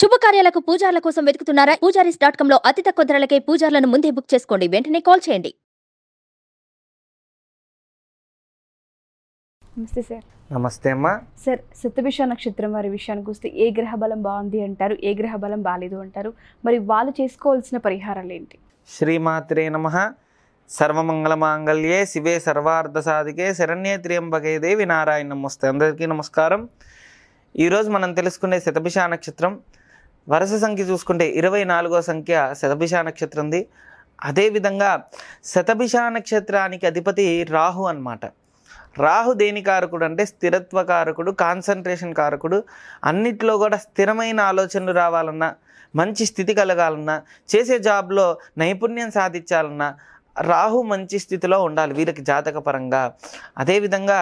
శుభకార్యాలకు పూజార్ల కోసం వెతుకుతున్నారా Poojaris dot com లో అతి తక్కువ ధరలకే పూజార్లను ముందే బుక్ చేసుకోండి వెంటనే కాల్ చేయండి నమస్తే సార్ నమస్తే అమ్మా సార్ శతభిష నక్షత్రం వారి విషయానికి వస్తే ఏ గ్రహ బలం బాగుంది అంటారు ఏ గ్రహ బలం బాగాలేదు అంటారు మరి వాళ్ళు చేసుకోవాల్సిన పరిహారాలు ఏంటి శ్రీమాత్రే నమ మాంగళ్యే శివే సర్వార్థ సాధికే శరణ్యే త్రియంబకే దేవి నారాయణ నమస్తే అందరికీ నమస్కారం ఈరోజు మనం తెలుసుకునే శతభిష నక్షత్రం వరుస సంఖ్య చూసుకుంటే ఇరవై నాలుగో సంఖ్య శతభిష ఉంది అదేవిధంగా శతభిష నక్షత్రానికి అధిపతి రాహు అనమాట రాహు దేని కారకుడు అంటే స్థిరత్వ కారకుడు కాన్సన్ట్రేషన్ కారకుడు అన్నిట్లో కూడా స్థిరమైన ఆలోచనలు రావాలన్నా మంచి స్థితి కలగాలన్నా చేసే జాబ్లో నైపుణ్యం సాధించాలన్నా రాహు మంచి స్థితిలో ఉండాలి వీరికి జాతక పరంగా అదేవిధంగా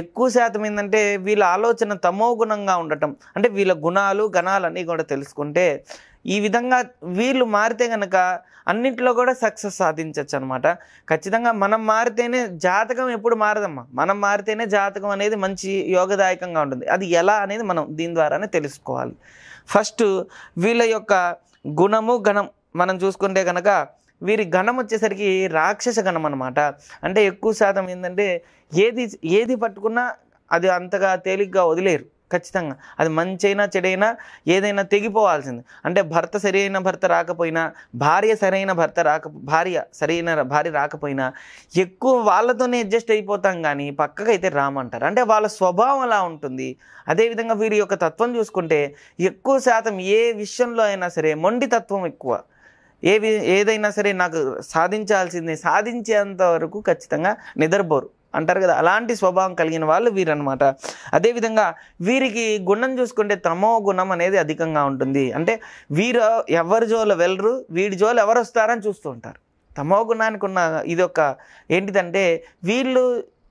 ఎక్కువ శాతం ఏంటంటే వీళ్ళ ఆలోచన తమో గుణంగా ఉండటం అంటే వీళ్ళ గుణాలు గణాలన్నీ కూడా తెలుసుకుంటే ఈ విధంగా వీళ్ళు మారితే కనుక అన్నింటిలో కూడా సక్సెస్ సాధించవచ్చు అనమాట ఖచ్చితంగా మనం మారితేనే జాతకం ఎప్పుడు మారదమ్మా మనం మారితేనే జాతకం అనేది మంచి యోగదాయకంగా ఉంటుంది అది ఎలా అనేది మనం దీని ద్వారానే తెలుసుకోవాలి ఫస్ట్ వీళ్ళ యొక్క గుణము గణం మనం చూసుకుంటే కనుక వీరి గణం వచ్చేసరికి రాక్షస గణం అనమాట అంటే ఎక్కువ శాతం ఏంటంటే ఏది ఏది పట్టుకున్నా అది అంతగా తేలిగ్గా వదిలేరు ఖచ్చితంగా అది మంచైనా చెడైనా ఏదైనా తెగిపోవాల్సింది అంటే భర్త సరైన భర్త రాకపోయినా భార్య సరైన భర్త రాక భార్య సరైన భార్య రాకపోయినా ఎక్కువ వాళ్ళతోనే అడ్జస్ట్ అయిపోతాం కానీ అయితే రామంటారు అంటే వాళ్ళ స్వభావం అలా ఉంటుంది అదేవిధంగా వీరి యొక్క తత్వం చూసుకుంటే ఎక్కువ శాతం ఏ విషయంలో అయినా సరే మొండి తత్వం ఎక్కువ ఏవి ఏదైనా సరే నాకు సాధించాల్సింది సాధించేంత వరకు ఖచ్చితంగా నిద్రపోరు అంటారు కదా అలాంటి స్వభావం కలిగిన వాళ్ళు వీరన్నమాట అదేవిధంగా వీరికి గుణం చూసుకుంటే తమో గుణం అనేది అధికంగా ఉంటుంది అంటే వీరు ఎవరి జోలు వెళ్ళరు వీడి జోలు ఎవరు వస్తారని చూస్తూ ఉంటారు తమో గుణానికి ఉన్న ఇది ఒక ఏంటిదంటే వీళ్ళు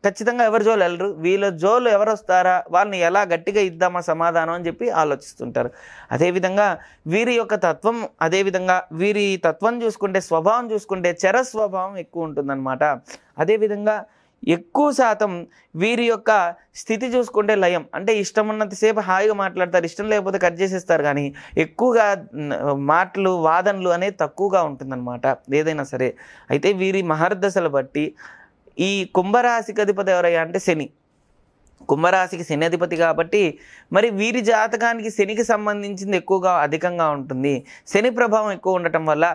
ఖచ్చితంగా ఎవరి జోలు వెళ్ళరు వీళ్ళ జోలు ఎవరు వస్తారా వాళ్ళని ఎలా గట్టిగా ఇద్దామా సమాధానం అని చెప్పి ఆలోచిస్తుంటారు అదేవిధంగా వీరి యొక్క తత్వం అదేవిధంగా వీరి తత్వం చూసుకుంటే స్వభావం చూసుకుంటే చర స్వభావం ఎక్కువ ఉంటుందన్నమాట అదేవిధంగా ఎక్కువ శాతం వీరి యొక్క స్థితి చూసుకుంటే లయం అంటే ఇష్టం ఉన్నంతసేపు హాయిగా మాట్లాడతారు ఇష్టం లేకపోతే కట్ చేసేస్తారు కానీ ఎక్కువగా మాటలు వాదనలు అనేది తక్కువగా ఉంటుందన్నమాట ఏదైనా సరే అయితే వీరి మహర్దశలు బట్టి ఈ కుంభరాశికి అధిపతి ఎవరయ్యా అంటే శని కుంభరాశికి శని అధిపతి కాబట్టి మరి వీరి జాతకానికి శనికి సంబంధించింది ఎక్కువగా అధికంగా ఉంటుంది శని ప్రభావం ఎక్కువ ఉండటం వల్ల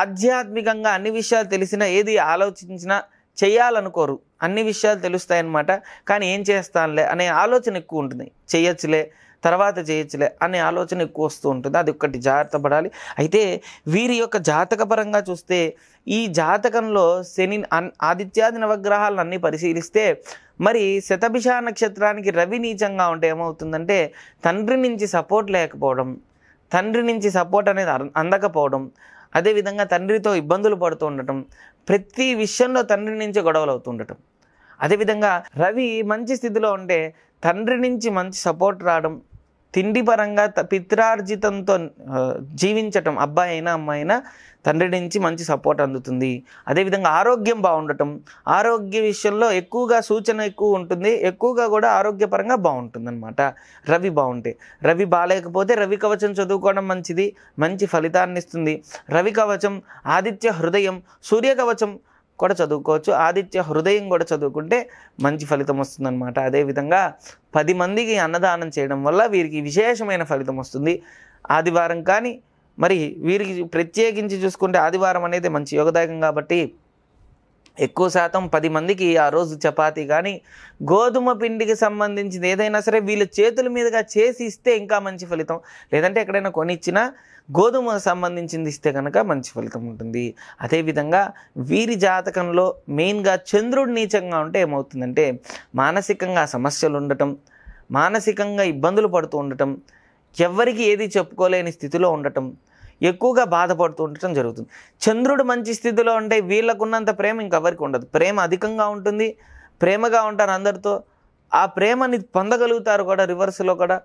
ఆధ్యాత్మికంగా అన్ని విషయాలు తెలిసినా ఏది ఆలోచించినా చేయాలనుకోరు అన్ని విషయాలు తెలుస్తాయన్నమాట కానీ ఏం చేస్తానులే అనే ఆలోచన ఎక్కువ ఉంటుంది చేయొచ్చులే తర్వాత చేయొచ్చులే అనే ఆలోచన ఎక్కువ వస్తూ ఉంటుంది అది ఒక్కటి జాగ్రత్త పడాలి అయితే వీరి యొక్క జాతకపరంగా చూస్తే ఈ జాతకంలో శని ఆదిత్యాది నవగ్రహాలను అన్నీ పరిశీలిస్తే మరి శతభిష నక్షత్రానికి రవి నీచంగా ఉంటే ఏమవుతుందంటే తండ్రి నుంచి సపోర్ట్ లేకపోవడం తండ్రి నుంచి సపోర్ట్ అనేది అందకపోవడం అదేవిధంగా తండ్రితో ఇబ్బందులు పడుతూ ఉండటం ప్రతి విషయంలో తండ్రి నుంచి గొడవలు అవుతూ ఉండటం అదేవిధంగా రవి మంచి స్థితిలో ఉంటే తండ్రి నుంచి మంచి సపోర్ట్ రావడం తిండి పరంగా పిత్రార్జితంతో జీవించటం అబ్బాయి అయినా అమ్మాయి అయినా తండ్రి నుంచి మంచి సపోర్ట్ అందుతుంది అదేవిధంగా ఆరోగ్యం బాగుండటం ఆరోగ్య విషయంలో ఎక్కువగా సూచన ఎక్కువ ఉంటుంది ఎక్కువగా కూడా ఆరోగ్యపరంగా బాగుంటుంది అనమాట రవి బాగుంటే రవి బాగాలేకపోతే రవి కవచం చదువుకోవడం మంచిది మంచి ఫలితాన్ని ఇస్తుంది రవి కవచం ఆదిత్య హృదయం సూర్య కవచం కూడా చదువుకోవచ్చు ఆదిత్య హృదయం కూడా చదువుకుంటే మంచి ఫలితం వస్తుందన్నమాట అదేవిధంగా పది మందికి అన్నదానం చేయడం వల్ల వీరికి విశేషమైన ఫలితం వస్తుంది ఆదివారం కానీ మరి వీరికి ప్రత్యేకించి చూసుకుంటే ఆదివారం అనేది మంచి యోగదాయకం కాబట్టి ఎక్కువ శాతం పది మందికి ఆ రోజు చపాతీ కానీ గోధుమ పిండికి సంబంధించింది ఏదైనా సరే వీళ్ళ చేతుల మీదుగా చేసి ఇస్తే ఇంకా మంచి ఫలితం లేదంటే ఎక్కడైనా కొనిచ్చినా గోధుమ సంబంధించింది ఇస్తే కనుక మంచి ఫలితం ఉంటుంది అదేవిధంగా వీరి జాతకంలో మెయిన్గా చంద్రుడు నీచంగా ఉంటే ఏమవుతుందంటే మానసికంగా సమస్యలు ఉండటం మానసికంగా ఇబ్బందులు పడుతూ ఉండటం ఎవరికి ఏది చెప్పుకోలేని స్థితిలో ఉండటం ఎక్కువగా బాధపడుతూ ఉండటం జరుగుతుంది చంద్రుడు మంచి స్థితిలో ఉంటే వీళ్ళకున్నంత ప్రేమ ఇంకెవరికి ఉండదు ప్రేమ అధికంగా ఉంటుంది ప్రేమగా ఉంటారు అందరితో ఆ ప్రేమని పొందగలుగుతారు కూడా రివర్స్లో కూడా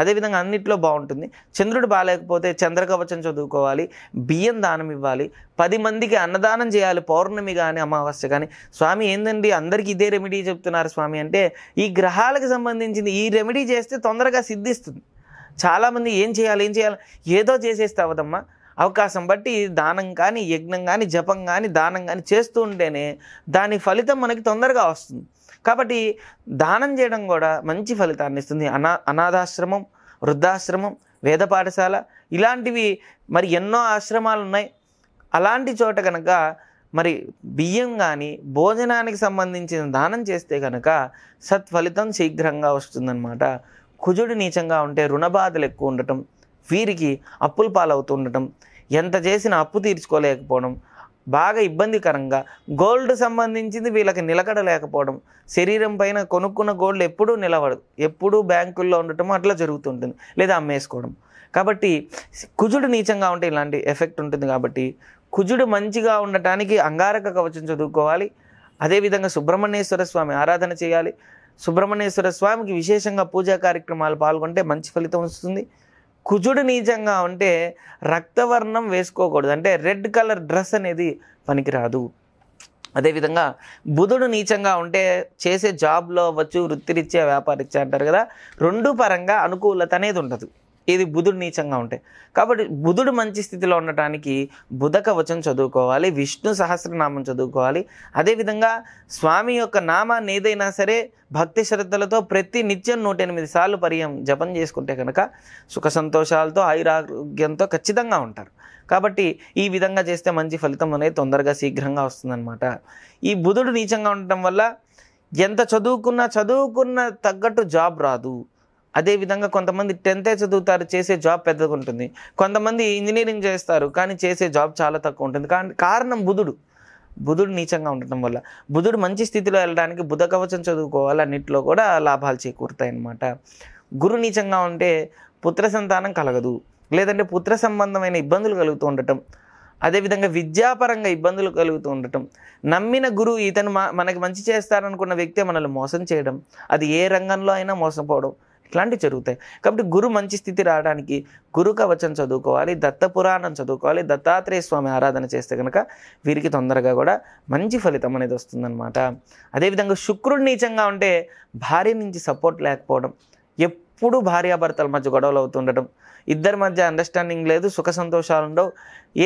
అదేవిధంగా అన్నిట్లో బాగుంటుంది చంద్రుడు బాగాలేకపోతే చంద్రకవచం చదువుకోవాలి బియ్యం దానం ఇవ్వాలి పది మందికి అన్నదానం చేయాలి పౌర్ణమి కానీ అమావాస్య కానీ స్వామి ఏందండి అందరికీ ఇదే రెమెడీ చెప్తున్నారు స్వామి అంటే ఈ గ్రహాలకు సంబంధించింది ఈ రెమెడీ చేస్తే తొందరగా సిద్ధిస్తుంది చాలామంది ఏం చేయాలి ఏం చేయాలి ఏదో అవదమ్మా అవకాశం బట్టి దానం కానీ యజ్ఞం కానీ జపం కానీ దానం కానీ చేస్తూ ఉంటేనే దాని ఫలితం మనకి తొందరగా వస్తుంది కాబట్టి దానం చేయడం కూడా మంచి ఫలితాన్ని ఇస్తుంది అనా అనాథాశ్రమం వృద్ధాశ్రమం వేద పాఠశాల ఇలాంటివి మరి ఎన్నో ఆశ్రమాలు ఉన్నాయి అలాంటి చోట కనుక మరి బియ్యం కానీ భోజనానికి సంబంధించిన దానం చేస్తే కనుక సత్ఫలితం శీఘ్రంగా వస్తుందన్నమాట కుజుడు నీచంగా ఉంటే రుణబాధలు ఎక్కువ ఉండటం వీరికి అప్పులు పాలవుతూ ఉండటం ఎంత చేసినా అప్పు తీర్చుకోలేకపోవడం బాగా ఇబ్బందికరంగా గోల్డ్ సంబంధించింది వీళ్ళకి నిలకడ లేకపోవడం శరీరం పైన కొనుక్కున్న గోల్డ్ ఎప్పుడూ నిలబడదు ఎప్పుడూ బ్యాంకుల్లో ఉండటం అట్లా జరుగుతుంటుంది లేదా అమ్మేసుకోవడం కాబట్టి కుజుడు నీచంగా ఉంటే ఇలాంటి ఎఫెక్ట్ ఉంటుంది కాబట్టి కుజుడు మంచిగా ఉండటానికి అంగారక కవచం చదువుకోవాలి అదేవిధంగా సుబ్రహ్మణ్యేశ్వర స్వామి ఆరాధన చేయాలి సుబ్రహ్మణ్యేశ్వర స్వామికి విశేషంగా పూజా కార్యక్రమాలు పాల్గొంటే మంచి ఫలితం వస్తుంది కుజుడు నీచంగా ఉంటే రక్తవర్ణం వేసుకోకూడదు అంటే రెడ్ కలర్ డ్రెస్ అనేది పనికిరాదు అదేవిధంగా బుధుడు నీచంగా ఉంటే చేసే జాబ్లో అవ్వచ్చు వృత్తిరీత్యా వ్యాపారరీత్యా అంటారు కదా రెండు పరంగా అనుకూలత అనేది ఉండదు ఇది బుధుడు నీచంగా ఉంటాయి కాబట్టి బుధుడు మంచి స్థితిలో ఉండటానికి బుధ కవచం చదువుకోవాలి విష్ణు సహస్రనామం చదువుకోవాలి అదేవిధంగా స్వామి యొక్క నామాన్ని ఏదైనా సరే భక్తి శ్రద్ధలతో ప్రతి నిత్యం నూట ఎనిమిది సార్లు పర్యం జపం చేసుకుంటే కనుక సుఖ సంతోషాలతో ఆయురారోగ్యంతో ఖచ్చితంగా ఉంటారు కాబట్టి ఈ విధంగా చేస్తే మంచి ఫలితం అనేది తొందరగా శీఘ్రంగా వస్తుందన్నమాట ఈ బుధుడు నీచంగా ఉండటం వల్ల ఎంత చదువుకున్నా చదువుకున్న తగ్గట్టు జాబ్ రాదు అదేవిధంగా కొంతమంది టెన్తే చదువుతారు చేసే జాబ్ పెద్దగా ఉంటుంది కొంతమంది ఇంజనీరింగ్ చేస్తారు కానీ చేసే జాబ్ చాలా తక్కువ ఉంటుంది కానీ కారణం బుధుడు బుధుడు నీచంగా ఉండటం వల్ల బుధుడు మంచి స్థితిలో వెళ్ళడానికి బుధ కవచం చదువుకోవాలి అన్నింటిలో కూడా లాభాలు చేకూరుతాయి అన్నమాట గురు నీచంగా ఉంటే పుత్ర సంతానం కలగదు లేదంటే పుత్ర సంబంధమైన ఇబ్బందులు కలుగుతూ ఉండటం అదేవిధంగా విద్యాపరంగా ఇబ్బందులు కలుగుతూ ఉండటం నమ్మిన గురువు ఇతను మనకి మంచి చేస్తారనుకున్న వ్యక్తే మనల్ని మోసం చేయడం అది ఏ రంగంలో అయినా మోసపోవడం ఇట్లాంటివి జరుగుతాయి కాబట్టి గురు మంచి స్థితి రావడానికి గురు కవచం చదువుకోవాలి దత్త పురాణం చదువుకోవాలి దత్తాత్రేయ స్వామి ఆరాధన చేస్తే కనుక వీరికి తొందరగా కూడా మంచి ఫలితం అనేది వస్తుందన్నమాట అదేవిధంగా శుక్రుడు నీచంగా ఉంటే భార్య నుంచి సపోర్ట్ లేకపోవడం ఎప్పుడు భార్యాభర్తల మధ్య గొడవలు అవుతుండటం ఇద్దరి మధ్య అండర్స్టాండింగ్ లేదు సుఖ సంతోషాలు ఉండవు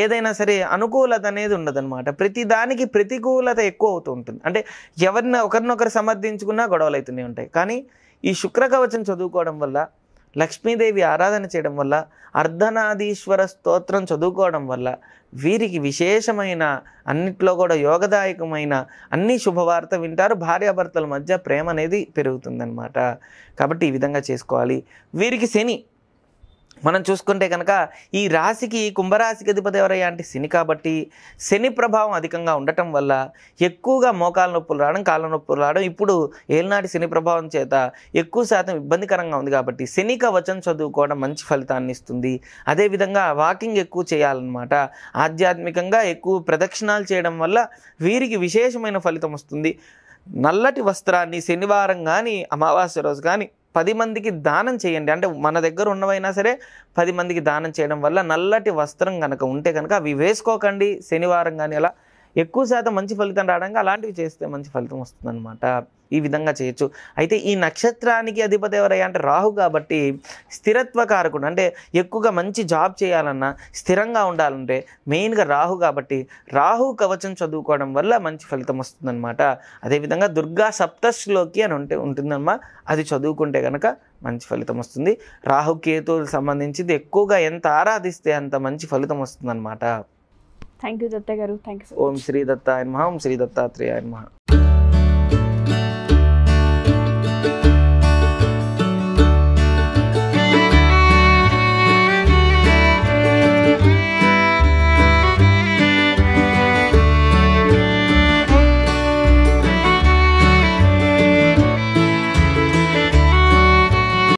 ఏదైనా సరే అనుకూలత అనేది ఉండదన్నమాట ప్రతి దానికి ప్రతికూలత ఎక్కువ అవుతూ ఉంటుంది అంటే ఎవరిని ఒకరినొకరు సమర్థించుకున్నా గొడవలు అవుతూనే ఉంటాయి కానీ ఈ శుక్రకవచం చదువుకోవడం వల్ల లక్ష్మీదేవి ఆరాధన చేయడం వల్ల అర్ధనాదీశ్వర స్తోత్రం చదువుకోవడం వల్ల వీరికి విశేషమైన అన్నిట్లో కూడా యోగదాయకమైన అన్ని శుభవార్త వింటారు భార్యాభర్తల మధ్య ప్రేమ అనేది పెరుగుతుందన్నమాట కాబట్టి ఈ విధంగా చేసుకోవాలి వీరికి శని మనం చూసుకుంటే కనుక ఈ రాశికి కుంభరాశికి అధిపతి ఎవరయ్యా అంటే శని కాబట్టి శని ప్రభావం అధికంగా ఉండటం వల్ల ఎక్కువగా మోకాల నొప్పులు రావడం కాళ్ళ నొప్పులు రావడం ఇప్పుడు ఏలనాటి శని ప్రభావం చేత ఎక్కువ శాతం ఇబ్బందికరంగా ఉంది కాబట్టి శని కవచం చదువుకోవడం మంచి ఫలితాన్ని ఇస్తుంది అదేవిధంగా వాకింగ్ ఎక్కువ చేయాలన్నమాట ఆధ్యాత్మికంగా ఎక్కువ ప్రదక్షిణాలు చేయడం వల్ల వీరికి విశేషమైన ఫలితం వస్తుంది నల్లటి వస్త్రాన్ని శనివారం కానీ అమావాస్య రోజు కానీ పది మందికి దానం చేయండి అంటే మన దగ్గర ఉన్నవైనా సరే పది మందికి దానం చేయడం వల్ల నల్లటి వస్త్రం కనుక ఉంటే కనుక అవి వేసుకోకండి శనివారం కానీ అలా ఎక్కువ శాతం మంచి ఫలితం రావడానికి అలాంటివి చేస్తే మంచి ఫలితం వస్తుందన్నమాట ఈ విధంగా చేయొచ్చు అయితే ఈ నక్షత్రానికి అధిపతి ఎవరయ్యా అంటే రాహు కాబట్టి స్థిరత్వ కారకుడు అంటే ఎక్కువగా మంచి జాబ్ చేయాలన్నా స్థిరంగా ఉండాలంటే మెయిన్గా రాహు కాబట్టి రాహు కవచం చదువుకోవడం వల్ల మంచి ఫలితం వస్తుందన్నమాట అదేవిధంగా దుర్గా సప్తశ్లోకి అని ఉంటే ఉంటుందన్నమా అది చదువుకుంటే కనుక మంచి ఫలితం వస్తుంది రాహుకేతువులకు సంబంధించింది ఎక్కువగా ఎంత ఆరాధిస్తే అంత మంచి ఫలితం వస్తుందన్నమాట thank you Datta garu thank you ओम श्री दत्ताय नमः ओम श्री दत्तात्रेयाय नमः